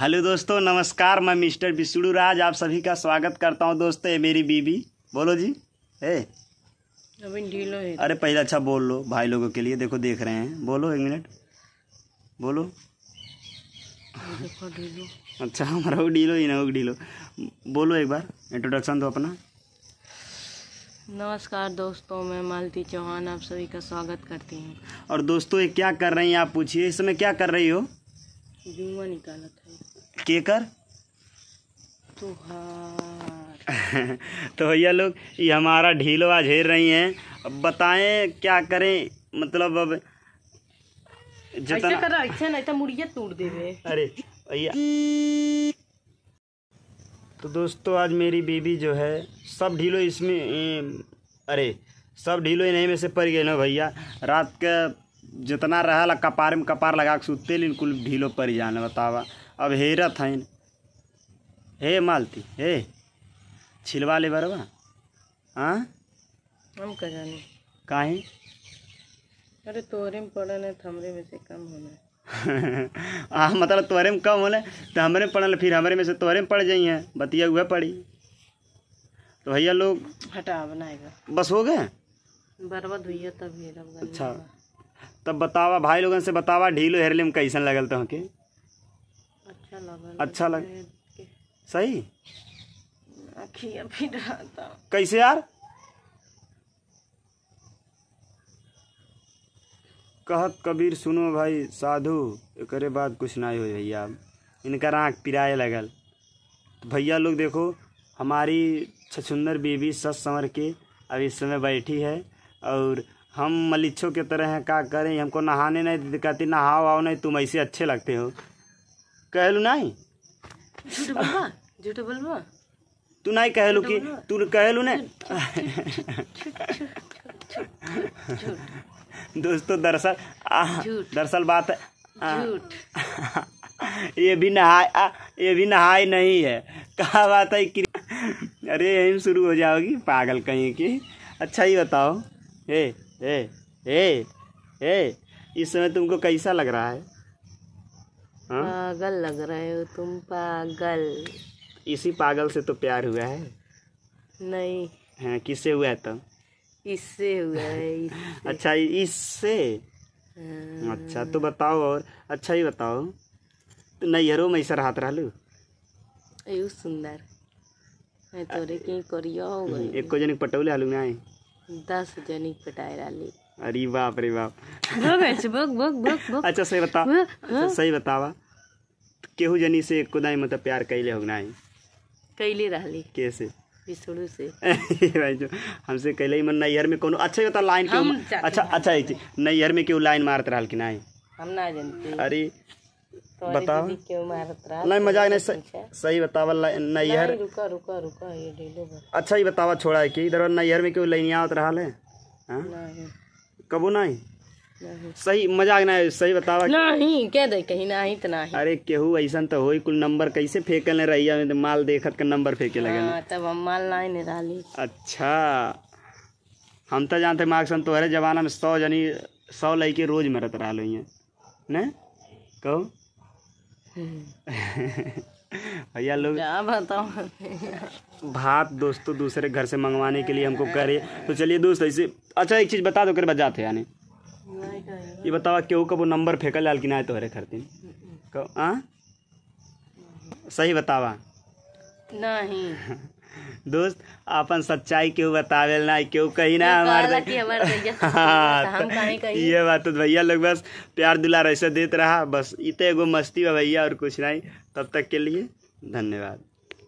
Hello दोस्तों नमस्कार मैं मिस्टर विष्णु राज आप सभी का स्वागत करता हूँ दोस्तों ये मेरी बीबी बोलो जी ए है अरे पहले अच्छा बोल लो भाई लोगों के लिए देखो देख रहे हैं बोलो एक मिनट बोलो अच्छा हमारा डीलो ही ना डीलो बोलो एक बार इंट्रोडक्शन दो अपना नमस्कार दोस्तों मैं मालती चौहान आप सभी का स्वागत करती हूँ और दोस्तों ये क्या कर रही हैं आप पूछिए इस समय क्या कर रही हो जुआ निकाला था केकर तो भैया लोग ये हमारा ढीलवा झेल रही हैं अब बताएं क्या करें मतलब अब जितना अच्छा नहीं तो मुड़िया तोड़ दे अरे भैया तो दोस्तों आज मेरी बीबी जो है सब ढीलो इसमें अरे सब ढीलो इन्हें में से पड़ गए ना भैया रात का जितना रह कपार में कपार लगा के सुते लीन कुल ढीलो पड़ जाने बतावा अब हेरत हैं हे मालती हे छिलवा ले बरवा हाँ हम का काहे अरे तोरे में पड़े है हमरे में से कम होना हाँ मतलब तोरे में कम होने तो हमरे में पड़े फिर हमरे में से तोरे में पड़ जाइए हैं बतिया हुआ पड़ी तो भैया लोग हटा बनाएगा बस हो गए बर्बाद हुई तब अच्छा तब बतावा भाई लोगन से बतावा ढीलो हेरले में कैसन लगल तो के अच्छा लगल अच्छा लग सही कैसे यार कहत कबीर सुनो भाई साधु एक बात कुछ ना हो भैया इनका आँख पिराए लगल तो भैया लोग देखो हमारी छछुंदर बीवी सस समर के अब इस समय बैठी है और हम मलिच्छों के तरह हैं का करें हमको नहाने नहीं कहती नहाओ आओ नहीं तुम ऐसे अच्छे लगते हो कहलू नहीं झूठो बोलबा तू नहीं कहलू कि तू कहलू ने दोस्तों दरअसल दरअसल बात ये भी नहा ये भी नहाए नहीं है कहा बात है कि अरे यही शुरू हो जाओगी पागल कहीं की अच्छा ही बताओ ए ए ए ए इस समय तुमको कैसा लग रहा है हा? पागल लग रहे हो तुम पागल इसी पागल से तो प्यार हुआ है नहीं हाँ किससे हुआ है तो इससे हुआ है इससे। अच्छा इससे हाँ। अच्छा तो बताओ और अच्छा ही बताओ तो नैहरों में ऐसा रहत रहा यू सुंदर मैं तोरे की कोरिया हो हम्म, गई एको पटौले आलू में आई दस जनी पिटाई डाली अरे बाप रे बाप अच्छा, भोग भोग भोग भोग अच्छा सही बता अच्छा सही बतावा केहू जनी से कुदाई मतलब प्यार कैले होगनाई कैले रहली कैसे बिछड़ू से भाई जो हमसे कैले मन नैहर में कोनो अच्छा बता लाइन के अच्छा अच्छा नैहर में क्यों लाइन मारत रहल कि नहीं हम ना जानते अरे बताओ क्यों नहीं मजाक नहीं सही सही बतावा नैहर रुका रुका रुका ये अच्छा ही बतावा छोड़ा है कि इधर नैहर में क्यों लाइन आवत रहा है हाँ? कबू नहीं सही मजाक ना सही बतावा नहीं क्या दे कहीं ना ही तो ही। अरे केहू ऐसा तो होई कुल नंबर कैसे फेंकल ने रही है तो माल देखत का नंबर फेंके लगे हाँ, तब हम माल ना ने डाली अच्छा हम तो जानते मार्क्सन तोहरे जमाना में सौ जनी सौ लड़के रोज मरत रहा है ना कहो भैया लोग बताओ भात दोस्तों दूसरे घर से मंगवाने के लिए हमको कह तो चलिए दोस्त ऐसे अच्छा एक चीज़ बता दो करे बजाते यानी ये बतावा केहू कब नंबर फेंकल लाल किनारे ना तोहरे घर तीन आ हाँ? सही बतावा नहीं दोस्त अपन सच्चाई क्यों बतावे ना क्यों कही ना तो हमारे हाँ तो तो ये बात तो भैया लोग बस प्यार दुलार ऐसे देते रहा बस इतने एगो मस्ती है भैया और कुछ नहीं तब तक के लिए धन्यवाद